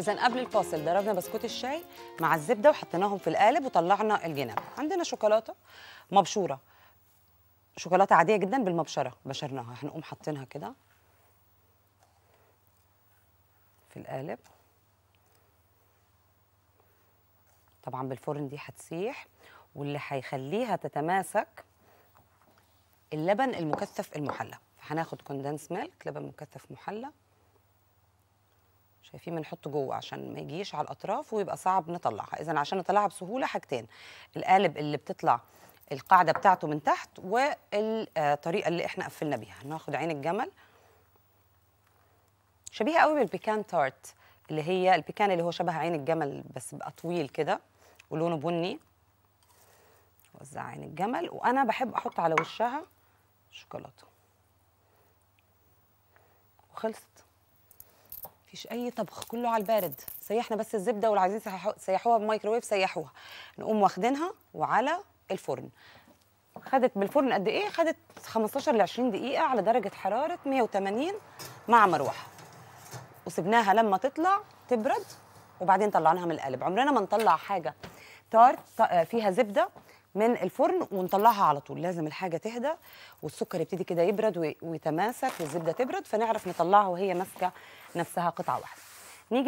إذا قبل الفاصل ضربنا بسكوت الشاي مع الزبدة وحطيناهم في القالب وطلعنا الجناب عندنا شوكولاتة مبشورة شوكولاتة عادية جدا بالمبشرة بشرناها هنقوم حاطينها كده في القالب طبعا بالفرن دي هتسيح واللي هيخليها تتماسك اللبن المكثف المحلى فهناخد كوندنس ميلك لبن مكثف محلى شايفين بنحط جوه عشان ما يجيش على الاطراف ويبقى صعب نطلعها اذا عشان نطلعها بسهوله حاجتين القالب اللي بتطلع القاعده بتاعته من تحت والطريقه اللي احنا قفلنا بيها ناخد عين الجمل شبيهه قوي بالبيكان تارت اللي هي البيكان اللي هو شبه عين الجمل بس بقى طويل كده ولونه بني وزع عين الجمل وانا بحب احط على وشها شوكولاته وخلصت مفيش اي طبخ كله على البارد سيحنا بس الزبده واللي عايزين سيحوها بالميكروويف سيحوها نقوم واخدينها وعلى الفرن خدت بالفرن قد ايه خدت 15 ل 20 دقيقه على درجه حراره 180 مع مروحه وسبناها لما تطلع تبرد وبعدين طلعناها من القالب عمرنا ما نطلع حاجه تارت فيها زبده من الفرن ونطلعها على طول لازم الحاجه تهدى والسكر يبتدي كده يبرد ويتماسك والزبده تبرد فنعرف نطلعها وهي ماسكه نفسها قطعه واحده